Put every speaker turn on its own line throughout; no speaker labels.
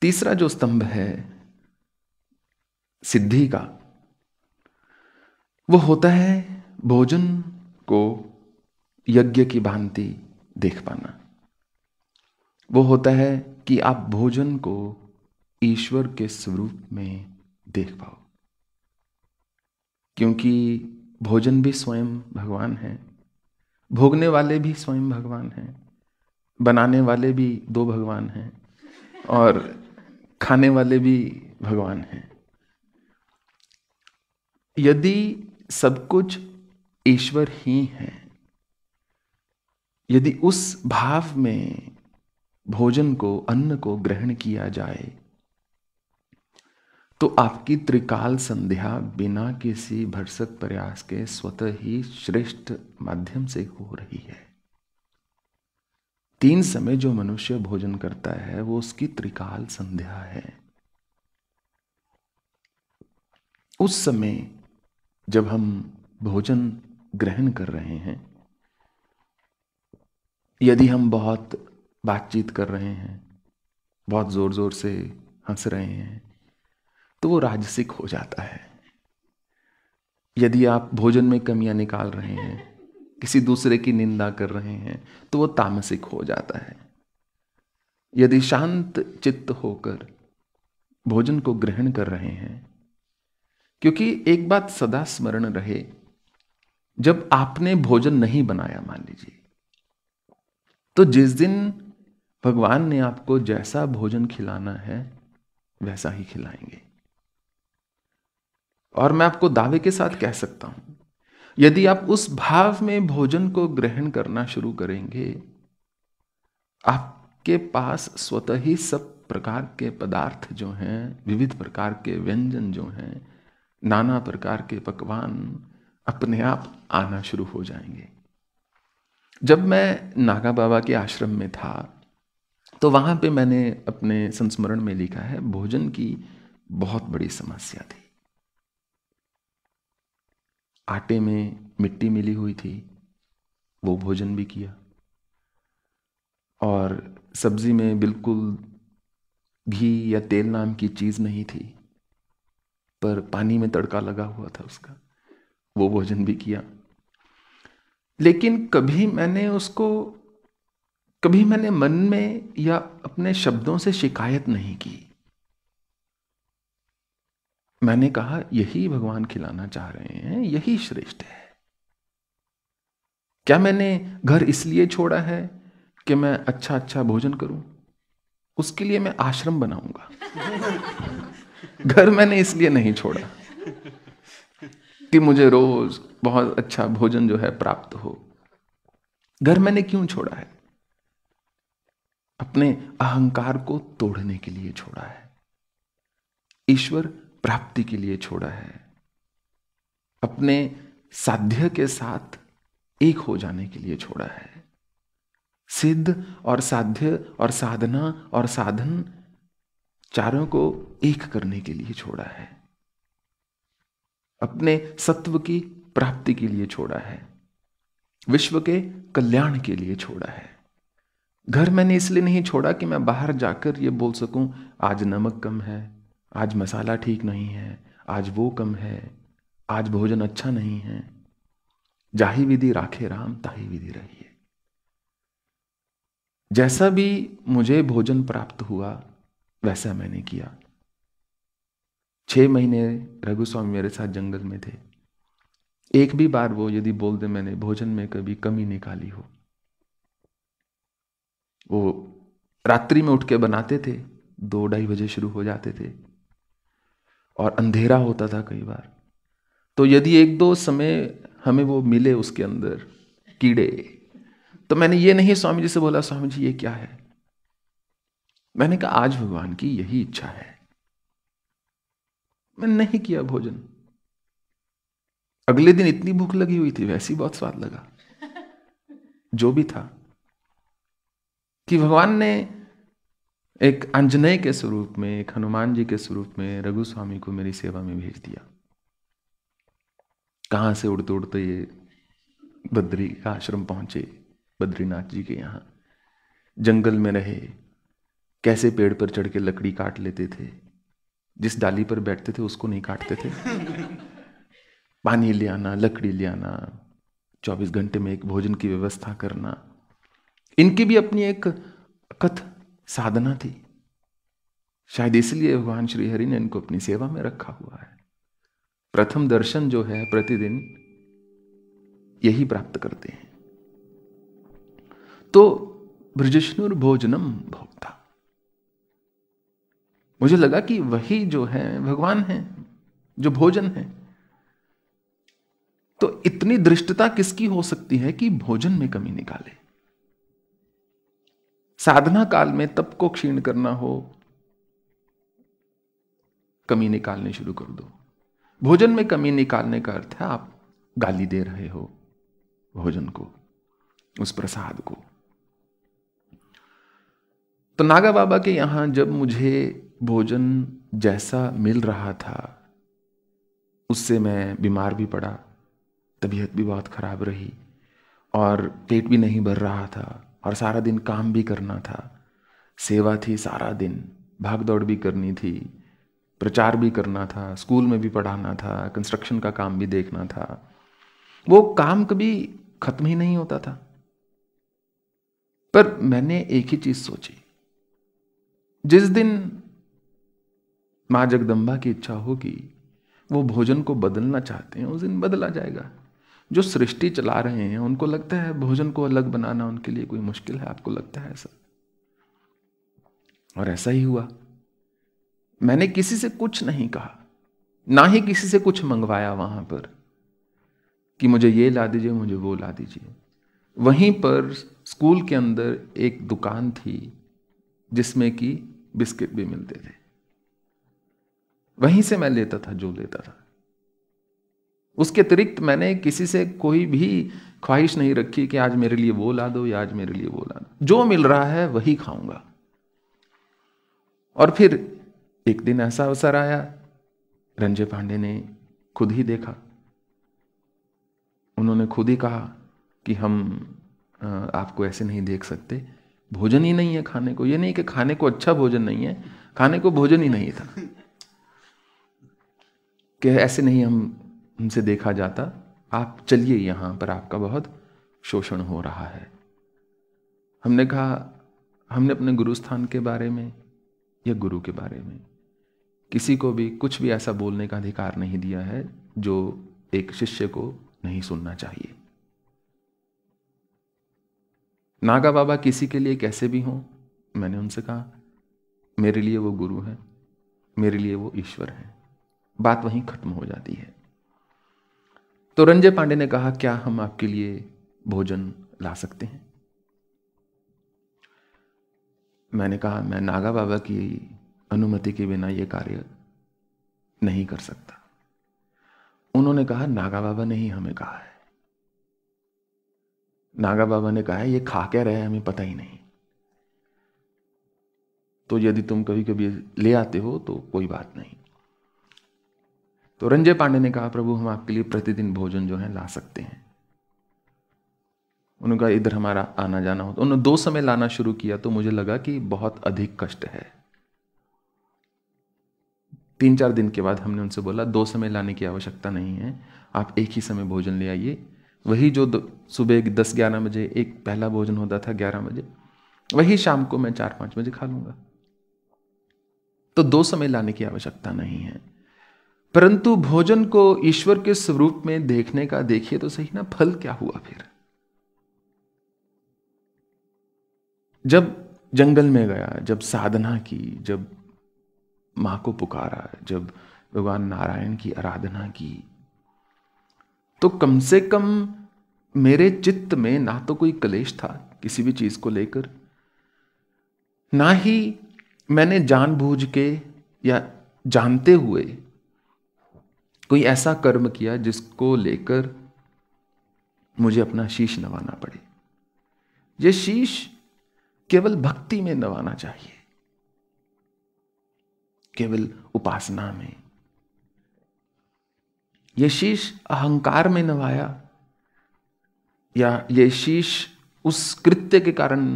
तीसरा जो स्तंभ है सिद्धि का वो होता है भोजन को यज्ञ की भांति देख पाना वो होता है कि आप भोजन को ईश्वर के स्वरूप में देख पाओ क्योंकि भोजन भी स्वयं भगवान है भोगने वाले भी स्वयं भगवान हैं बनाने वाले भी दो भगवान हैं और खाने वाले भी भगवान हैं यदि सब कुछ ईश्वर ही है यदि उस भाव में भोजन को अन्न को ग्रहण किया जाए तो आपकी त्रिकाल संध्या बिना किसी भरसक प्रयास के स्वतः ही श्रेष्ठ माध्यम से हो रही है तीन समय जो मनुष्य भोजन करता है वो उसकी त्रिकाल संध्या है उस समय जब हम भोजन ग्रहण कर रहे हैं यदि हम बहुत बातचीत कर रहे हैं बहुत जोर जोर से हंस रहे हैं तो वो राजसिक हो जाता है यदि आप भोजन में कमियां निकाल रहे हैं किसी दूसरे की निंदा कर रहे हैं तो वो तामसिक हो जाता है यदि शांत चित्त होकर भोजन को ग्रहण कर रहे हैं क्योंकि एक बात सदा स्मरण रहे जब आपने भोजन नहीं बनाया मान लीजिए तो जिस दिन भगवान ने आपको जैसा भोजन खिलाना है वैसा ही खिलाएंगे और मैं आपको दावे के साथ कह सकता हूं यदि आप उस भाव में भोजन को ग्रहण करना शुरू करेंगे आपके पास स्वतः ही सब प्रकार के पदार्थ जो हैं विविध प्रकार के व्यंजन जो हैं नाना प्रकार के पकवान अपने आप आना शुरू हो जाएंगे जब मैं नागा बाबा के आश्रम में था तो वहां पे मैंने अपने संस्मरण में लिखा है भोजन की बहुत बड़ी समस्या थी आटे में मिट्टी मिली हुई थी वो भोजन भी किया और सब्जी में बिल्कुल घी या तेल नाम की चीज़ नहीं थी पर पानी में तड़का लगा हुआ था उसका वो भोजन भी किया लेकिन कभी मैंने उसको कभी मैंने मन में या अपने शब्दों से शिकायत नहीं की मैंने कहा यही भगवान खिलाना चाह रहे हैं यही श्रेष्ठ है क्या मैंने घर इसलिए छोड़ा है कि मैं अच्छा अच्छा भोजन करूं उसके लिए मैं आश्रम बनाऊंगा घर मैंने इसलिए नहीं छोड़ा कि मुझे रोज बहुत अच्छा भोजन जो है प्राप्त हो घर मैंने क्यों छोड़ा है अपने अहंकार को तोड़ने के लिए छोड़ा है ईश्वर प्राप्ति के लिए छोड़ा है अपने साध्य के साथ एक हो जाने के लिए छोड़ा है सिद्ध और साध्य और साधना और साधन चारों को एक करने के लिए छोड़ा है अपने सत्व की प्राप्ति के लिए छोड़ा है विश्व के कल्याण के लिए छोड़ा है घर मैंने इसलिए नहीं छोड़ा कि मैं बाहर जाकर यह बोल सकूं आज नमक कम है आज मसाला ठीक नहीं है आज वो कम है आज भोजन अच्छा नहीं है जाही विधि राखे राम ताही विधि रहिए जैसा भी मुझे भोजन प्राप्त हुआ वैसा मैंने किया छह महीने रघुस्वामी मेरे साथ जंगल में थे एक भी बार वो यदि बोल दे मैंने भोजन में कभी कमी निकाली हो वो रात्रि में उठ के बनाते थे दो ढाई बजे शुरू हो जाते थे और अंधेरा होता था कई बार तो यदि एक दो समय हमें वो मिले उसके अंदर कीड़े तो मैंने ये नहीं स्वामी जी से बोला स्वामी जी ये क्या है मैंने कहा आज भगवान की यही इच्छा है मैंने नहीं किया भोजन अगले दिन इतनी भूख लगी हुई थी वैसी बहुत स्वाद लगा जो भी था कि भगवान ने एक अंजनेय के स्वरूप में एक हनुमान जी के स्वरूप में रघु स्वामी को मेरी सेवा में भेज दिया कहाँ से उड़ते उड़ते ये बद्री का आश्रम पहुंचे बद्रीनाथ जी के यहाँ जंगल में रहे कैसे पेड़ पर चढ़ के लकड़ी काट लेते थे जिस डाली पर बैठते थे उसको नहीं काटते थे पानी ले आना लकड़ी ले आना चौबीस घंटे में एक भोजन की व्यवस्था करना इनकी भी अपनी एक कथ साधना थी शायद इसलिए भगवान श्रीहरि ने इनको अपनी सेवा में रखा हुआ है प्रथम दर्शन जो है प्रतिदिन यही प्राप्त करते हैं तो ब्रजिष्णुर भोजनम भोक्ता मुझे लगा कि वही जो है भगवान है जो भोजन है तो इतनी दृष्टता किसकी हो सकती है कि भोजन में कमी निकाले साधना काल में तप को क्षीण करना हो कमी निकालने शुरू कर दो भोजन में कमी निकालने का अर्थ है आप गाली दे रहे हो भोजन को उस प्रसाद को तो नागा बाबा के यहां जब मुझे भोजन जैसा मिल रहा था उससे मैं बीमार भी पड़ा तबीयत भी बहुत खराब रही और पेट भी नहीं भर रहा था और सारा दिन काम भी करना था सेवा थी सारा दिन भाग दौड़ भी करनी थी प्रचार भी करना था स्कूल में भी पढ़ाना था कंस्ट्रक्शन का काम भी देखना था वो काम कभी खत्म ही नहीं होता था पर मैंने एक ही चीज सोची जिस दिन माँ जगदम्बा की इच्छा होगी वो भोजन को बदलना चाहते हैं उस दिन बदला जाएगा जो सृष्टि चला रहे हैं उनको लगता है भोजन को अलग बनाना उनके लिए कोई मुश्किल है आपको लगता है ऐसा और ऐसा ही हुआ मैंने किसी से कुछ नहीं कहा ना ही किसी से कुछ मंगवाया वहां पर कि मुझे ये ला दीजिए मुझे वो ला दीजिए वहीं पर स्कूल के अंदर एक दुकान थी जिसमें कि बिस्किट भी मिलते थे वहीं से मैं लेता था जो लेता था उसके अतिरिक्त मैंने किसी से कोई भी ख्वाहिश नहीं रखी कि आज मेरे लिए वो ला दो या आज मेरे लिए वो ला दो जो मिल रहा है वही खाऊंगा और फिर एक दिन ऐसा अवसर आया रंजय पांडे ने खुद ही देखा उन्होंने खुद ही कहा कि हम आपको ऐसे नहीं देख सकते भोजन ही नहीं है खाने को ये नहीं कि खाने को अच्छा भोजन नहीं है खाने को भोजन ही नहीं था कि ऐसे नहीं हम उनसे देखा जाता आप चलिए यहाँ पर आपका बहुत शोषण हो रहा है हमने कहा हमने अपने गुरुस्थान के बारे में या गुरु के बारे में किसी को भी कुछ भी ऐसा बोलने का अधिकार नहीं दिया है जो एक शिष्य को नहीं सुनना चाहिए नागा बाबा किसी के लिए कैसे भी हों मैंने उनसे कहा मेरे लिए वो गुरु हैं मेरे लिए वो ईश्वर हैं बात वहीं खत्म हो जाती है तो रंजय पांडे ने कहा क्या हम आपके लिए भोजन ला सकते हैं मैंने कहा मैं नागा बाबा की अनुमति के बिना यह कार्य नहीं कर सकता उन्होंने कहा नागा बाबा ने ही हमें कहा है नागा बाबा ने कहा है ये खा क्या रहे हमें पता ही नहीं तो यदि तुम कभी कभी ले आते हो तो कोई बात नहीं तो रंजय पांडे ने कहा प्रभु हम आपके लिए प्रतिदिन भोजन जो है ला सकते हैं उन्होंने कहा इधर हमारा आना जाना हो तो उन्होंने दो समय लाना शुरू किया तो मुझे लगा कि बहुत अधिक कष्ट है तीन चार दिन के बाद हमने उनसे बोला दो समय लाने की आवश्यकता नहीं है आप एक ही समय भोजन ले आइए वही जो सुबह दस ग्यारह बजे एक पहला भोजन होता था ग्यारह बजे वही शाम को मैं चार पाँच बजे खा लूंगा तो दो समय लाने की आवश्यकता नहीं है परंतु भोजन को ईश्वर के स्वरूप में देखने का देखिए तो सही ना फल क्या हुआ फिर जब जंगल में गया जब साधना की जब मां को पुकारा जब भगवान नारायण की आराधना की तो कम से कम मेरे चित्त में ना तो कोई कलेश था किसी भी चीज को लेकर ना ही मैंने जानबूझ के या जानते हुए कोई ऐसा कर्म किया जिसको लेकर मुझे अपना शीश नवाना पड़े ये शीश केवल भक्ति में नवाना चाहिए केवल उपासना में ये शीश अहंकार में नवाया या ये शीश उस कृत्य के कारण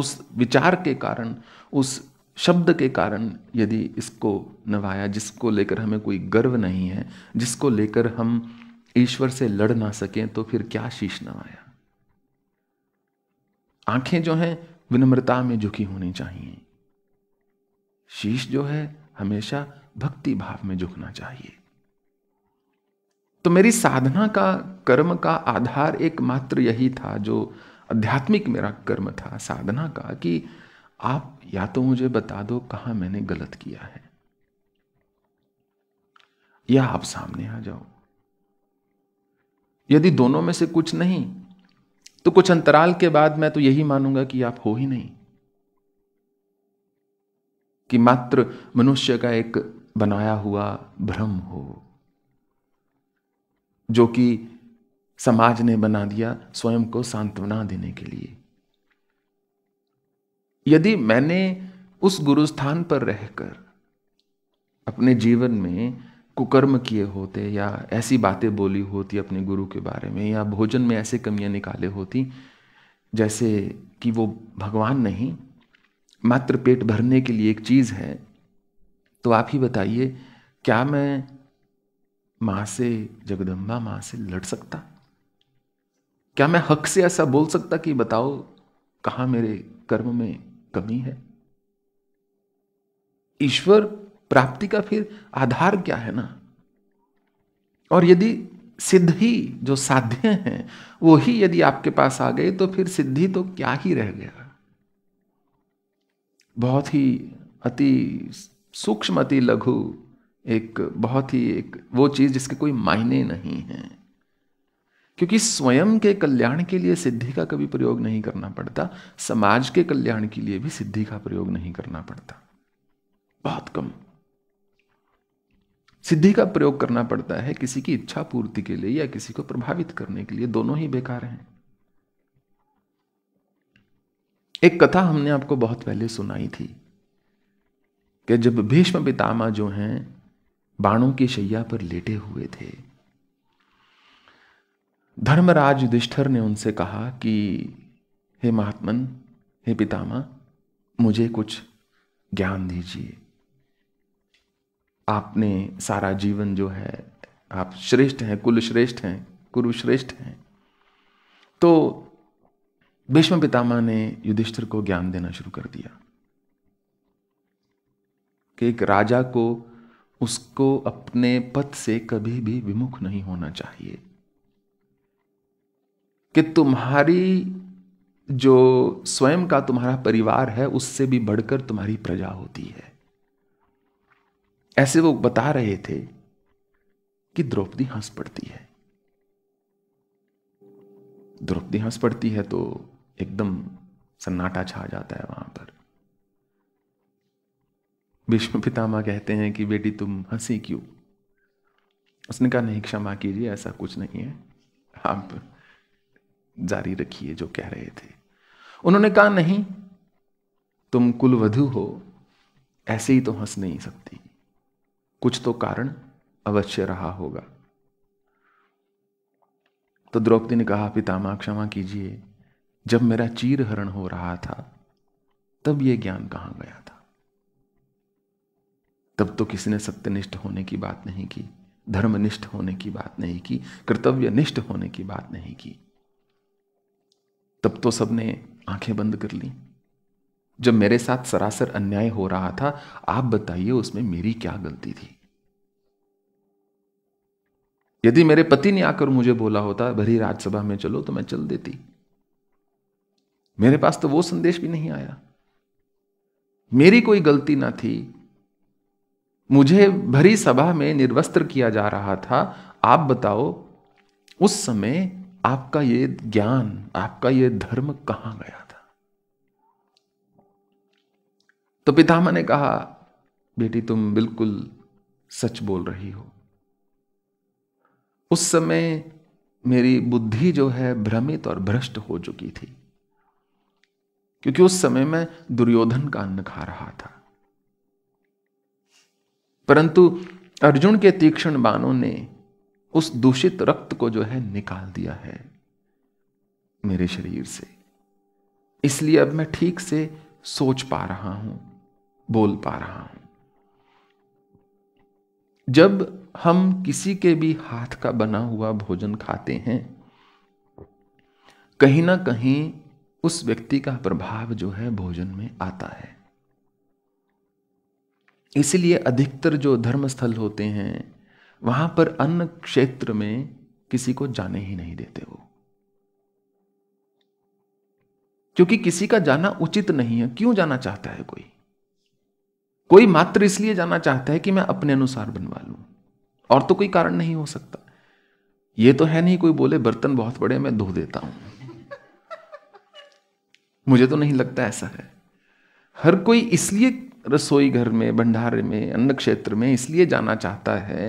उस विचार के कारण उस शब्द के कारण यदि इसको नवाया जिसको लेकर हमें कोई गर्व नहीं है जिसको लेकर हम ईश्वर से लड़ ना सकें तो फिर क्या शीश नवाया आंखें जो हैं विनम्रता में झुकी होनी चाहिए शीश जो है हमेशा भक्ति भाव में झुकना चाहिए तो मेरी साधना का कर्म का आधार एकमात्र यही था जो आध्यात्मिक मेरा कर्म था साधना का कि आप या तो मुझे बता दो कहा मैंने गलत किया है या आप सामने आ जाओ यदि दोनों में से कुछ नहीं तो कुछ अंतराल के बाद मैं तो यही मानूंगा कि आप हो ही नहीं कि मात्र मनुष्य का एक बनाया हुआ भ्रम हो जो कि समाज ने बना दिया स्वयं को सांत्वना देने के लिए यदि मैंने उस गुरु स्थान पर रहकर अपने जीवन में कुकर्म किए होते या ऐसी बातें बोली होती अपने गुरु के बारे में या भोजन में ऐसे कमियां निकाले होती जैसे कि वो भगवान नहीं मात्र पेट भरने के लिए एक चीज़ है तो आप ही बताइए क्या मैं माँ से जगदम्बा माँ से लड़ सकता क्या मैं हक से ऐसा बोल सकता कि बताओ कहाँ मेरे कर्म में कमी है ईश्वर प्राप्ति का फिर आधार क्या है ना और यदि सिद्धि जो साध्य हैं वो ही यदि आपके पास आ गए तो फिर सिद्धि तो क्या ही रह गया बहुत ही अति सूक्ष्म अति लघु एक बहुत ही एक वो चीज़ जिसके कोई मायने नहीं है क्योंकि स्वयं के कल्याण के लिए सिद्धि का कभी प्रयोग नहीं करना पड़ता समाज के कल्याण के लिए भी सिद्धि का प्रयोग नहीं करना पड़ता बहुत कम सिद्धि का प्रयोग करना पड़ता है किसी की इच्छा पूर्ति के लिए या किसी को प्रभावित करने के लिए दोनों ही बेकार हैं एक कथा हमने आपको बहुत पहले सुनाई थी कि जब भीष्म पितामह जो हैं बाणों की शैया पर लेटे हुए थे धर्मराज युधिष्ठर ने उनसे कहा कि हे महात्मन हे पितामह मुझे कुछ ज्ञान दीजिए आपने सारा जीवन जो है आप श्रेष्ठ हैं कुल श्रेष्ठ हैं श्रेष्ठ हैं तो भीष्म पितामह ने युधिष्ठिर को ज्ञान देना शुरू कर दिया कि एक राजा को उसको अपने पद से कभी भी विमुख नहीं होना चाहिए कि तुम्हारी जो स्वयं का तुम्हारा परिवार है उससे भी बढ़कर तुम्हारी प्रजा होती है ऐसे वो बता रहे थे कि द्रौपदी हंस पड़ती है द्रौपदी हंस पड़ती है तो एकदम सन्नाटा छा जाता है वहां पर विष्णु पितामह कहते हैं कि बेटी तुम हंसी क्यों उसने कहा नहीं क्षमा कीजिए ऐसा कुछ नहीं है आप जारी रखिए जो कह रहे थे उन्होंने कहा नहीं तुम कुलवधु हो ऐसे ही तो हंस नहीं सकती कुछ तो कारण अवश्य रहा होगा तो द्रौपदी ने कहा पितामा क्षमा कीजिए जब मेरा चीर हरण हो रहा था तब यह ज्ञान कहां गया था तब तो किसी ने सत्यनिष्ठ होने की बात नहीं की धर्मनिष्ठ होने की बात नहीं की कर्तव्यनिष्ठ होने की बात नहीं की तब तो सबने आंखें बंद कर ली जब मेरे साथ सरासर अन्याय हो रहा था आप बताइए उसमें मेरी क्या गलती थी यदि मेरे पति ने आकर मुझे बोला होता भरी राज्यसभा में चलो तो मैं चल देती मेरे पास तो वो संदेश भी नहीं आया मेरी कोई गलती ना थी मुझे भरी सभा में निर्वस्त्र किया जा रहा था आप बताओ उस समय आपका ये ज्ञान आपका ये धर्म कहां गया था तो पितामह ने कहा बेटी तुम बिल्कुल सच बोल रही हो उस समय मेरी बुद्धि जो है भ्रमित और भ्रष्ट हो चुकी थी क्योंकि उस समय मैं दुर्योधन का अन्न खा रहा था परंतु अर्जुन के तीक्ष्ण बाणों ने उस दूषित रक्त को जो है निकाल दिया है मेरे शरीर से इसलिए अब मैं ठीक से सोच पा रहा हूं बोल पा रहा हूं जब हम किसी के भी हाथ का बना हुआ भोजन खाते हैं कहीं ना कहीं उस व्यक्ति का प्रभाव जो है भोजन में आता है इसलिए अधिकतर जो धर्मस्थल होते हैं वहां पर अन्न क्षेत्र में किसी को जाने ही नहीं देते वो क्योंकि किसी का जाना उचित नहीं है क्यों जाना चाहता है कोई कोई मात्र इसलिए जाना चाहता है कि मैं अपने अनुसार बनवा लूं और तो कोई कारण नहीं हो सकता यह तो है नहीं कोई बोले बर्तन बहुत बड़े मैं धो देता हूं मुझे तो नहीं लगता ऐसा है हर कोई इसलिए रसोई घर में भंडारे में अन्न क्षेत्र में इसलिए जाना चाहता है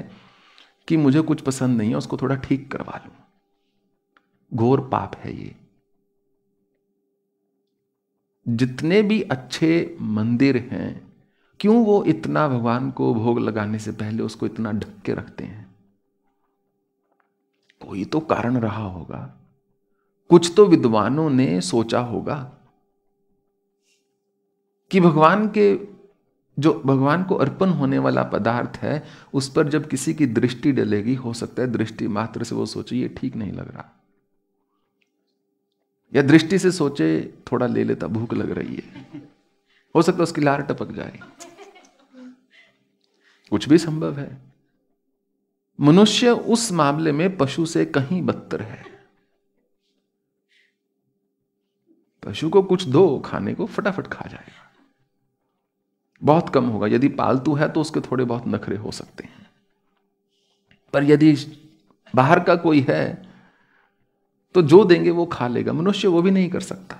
कि मुझे कुछ पसंद नहीं है उसको थोड़ा ठीक करवा लू घोर पाप है ये जितने भी अच्छे मंदिर हैं क्यों वो इतना भगवान को भोग लगाने से पहले उसको इतना ढक के रखते हैं कोई तो कारण रहा होगा कुछ तो विद्वानों ने सोचा होगा कि भगवान के जो भगवान को अर्पण होने वाला पदार्थ है उस पर जब किसी की दृष्टि डलेगी हो सकता है दृष्टि मात्र से वो सोचे ये ठीक नहीं लग रहा या दृष्टि से सोचे थोड़ा ले लेता भूख लग रही है हो सकता है उसकी लार टपक जाए कुछ भी संभव है मनुष्य उस मामले में पशु से कहीं बदतर है पशु को कुछ दो खाने को फटाफट खा जाएगा बहुत कम होगा यदि पालतू है तो उसके थोड़े बहुत नखरे हो सकते हैं पर यदि बाहर का कोई है तो जो देंगे वो खा लेगा मनुष्य वो भी नहीं कर सकता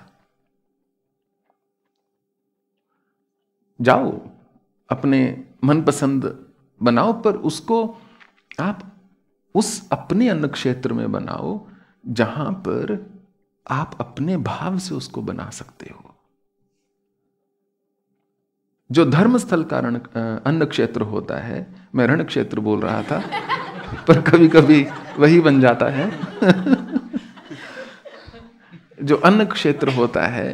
जाओ अपने मनपसंद बनाओ पर उसको आप उस अपने अन्न क्षेत्र में बनाओ जहां पर आप अपने भाव से उसको बना सकते हो जो धर्मस्थल का रण अन्न क्षेत्र होता है मैं रण क्षेत्र बोल रहा था पर कभी कभी वही बन जाता है जो अन्न क्षेत्र होता है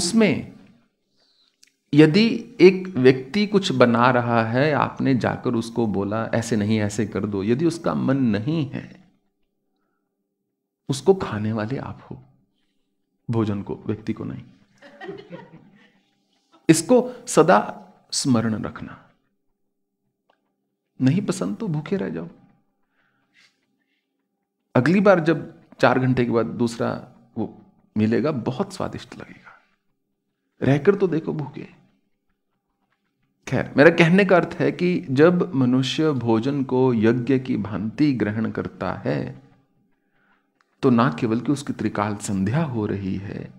उसमें यदि एक व्यक्ति कुछ बना रहा है आपने जाकर उसको बोला ऐसे नहीं ऐसे कर दो यदि उसका मन नहीं है उसको खाने वाले आप हो भोजन को व्यक्ति को नहीं इसको सदा स्मरण रखना नहीं पसंद तो भूखे रह जाओ अगली बार जब चार घंटे के बाद दूसरा वो मिलेगा बहुत स्वादिष्ट लगेगा रहकर तो देखो भूखे खैर मेरा कहने का अर्थ है कि जब मनुष्य भोजन को यज्ञ की भांति ग्रहण करता है तो ना केवल कि उसकी त्रिकाल संध्या हो रही है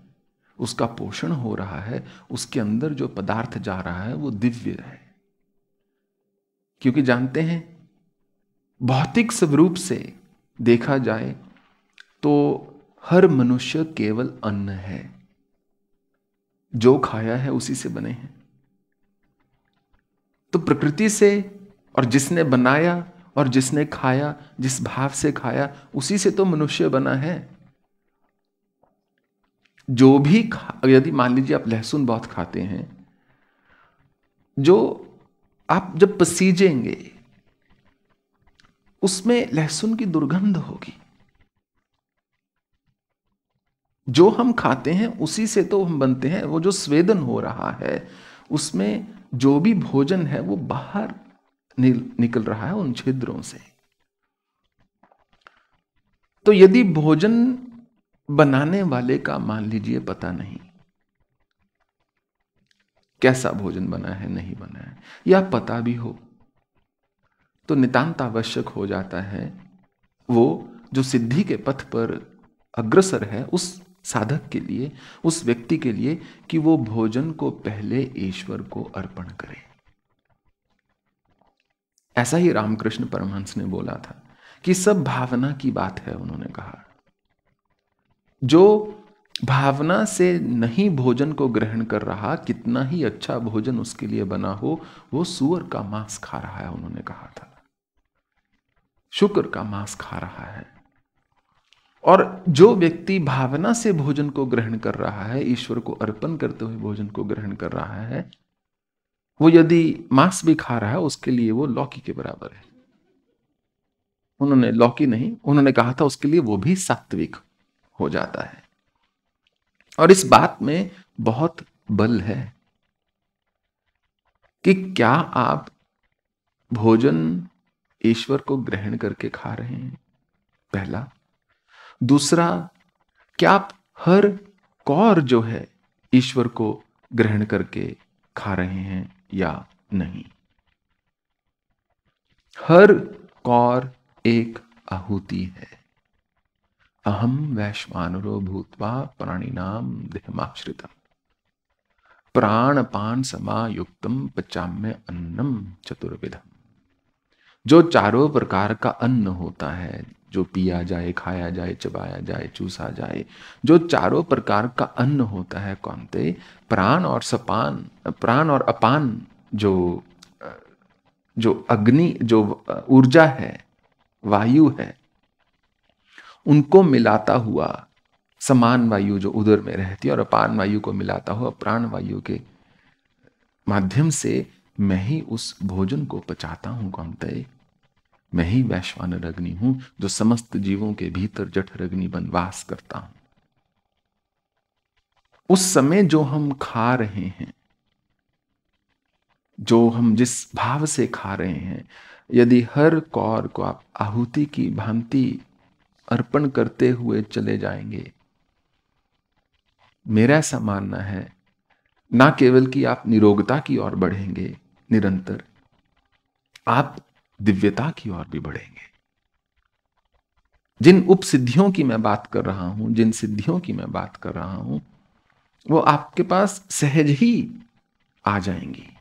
उसका पोषण हो रहा है उसके अंदर जो पदार्थ जा रहा है वो दिव्य है क्योंकि जानते हैं भौतिक स्वरूप से देखा जाए तो हर मनुष्य केवल अन्न है जो खाया है उसी से बने हैं तो प्रकृति से और जिसने बनाया और जिसने खाया जिस भाव से खाया उसी से तो मनुष्य बना है जो भी खा यदि मान लीजिए आप लहसुन बहुत खाते हैं जो आप जब पसीजेंगे उसमें लहसुन की दुर्गंध होगी जो हम खाते हैं उसी से तो हम बनते हैं वो जो स्वेदन हो रहा है उसमें जो भी भोजन है वो बाहर निकल रहा है उन छिद्रों से तो यदि भोजन बनाने वाले का मान लीजिए पता नहीं कैसा भोजन बना है नहीं बना है या पता भी हो तो नितांत आवश्यक हो जाता है वो जो सिद्धि के पथ पर अग्रसर है उस साधक के लिए उस व्यक्ति के लिए कि वो भोजन को पहले ईश्वर को अर्पण करे ऐसा ही रामकृष्ण परमहंस ने बोला था कि सब भावना की बात है उन्होंने कहा जो भावना से नहीं भोजन को ग्रहण कर रहा कितना ही अच्छा भोजन उसके लिए बना हो वो सुअर का मांस खा रहा है उन्होंने कहा था शुक्र का मांस खा रहा है और जो व्यक्ति भावना से भोजन को ग्रहण कर रहा है ईश्वर को अर्पण करते हुए भोजन को ग्रहण कर रहा है वो यदि मांस भी खा रहा है उसके लिए वो लौकी के बराबर है उन्होंने लौकी नहीं उन्होंने कहा था उसके लिए वो भी सात्विक हो जाता है और इस बात में बहुत बल है कि क्या आप भोजन ईश्वर को ग्रहण करके खा रहे हैं पहला दूसरा क्या आप हर कौर जो है ईश्वर को ग्रहण करके खा रहे हैं या नहीं हर कौर एक आहुति है अहम वैश्वानुरो भूतवा प्राणिनाम देहमाश्रितम प्राणपान समायुक्तम पचाम्य अन्नम चतुर्विधम जो चारों प्रकार का अन्न होता है जो पिया जाए खाया जाए चबाया जाए चूसा जाए जो चारों प्रकार का अन्न होता है कौनते प्राण और सपान प्राण और अपान जो जो अग्नि जो ऊर्जा है वायु है उनको मिलाता हुआ समान वायु जो उदर में रहती है और अपान वायु को मिलाता हुआ प्राण वायु के माध्यम से मैं ही उस भोजन को पचाता हूं कौन तय मैं ही वैश्वान रग्नि हूं जो समस्त जीवों के भीतर जठ अग्नि बन वास करता हूं उस समय जो हम खा रहे हैं जो हम जिस भाव से खा रहे हैं यदि हर कौर को आप आहुति की भांति अर्पण करते हुए चले जाएंगे मेरा ऐसा मानना है ना केवल कि आप निरोगता की ओर बढ़ेंगे निरंतर आप दिव्यता की ओर भी बढ़ेंगे जिन उपसिद्धियों की मैं बात कर रहा हूं जिन सिद्धियों की मैं बात कर रहा हूं वो आपके पास सहज ही आ जाएंगी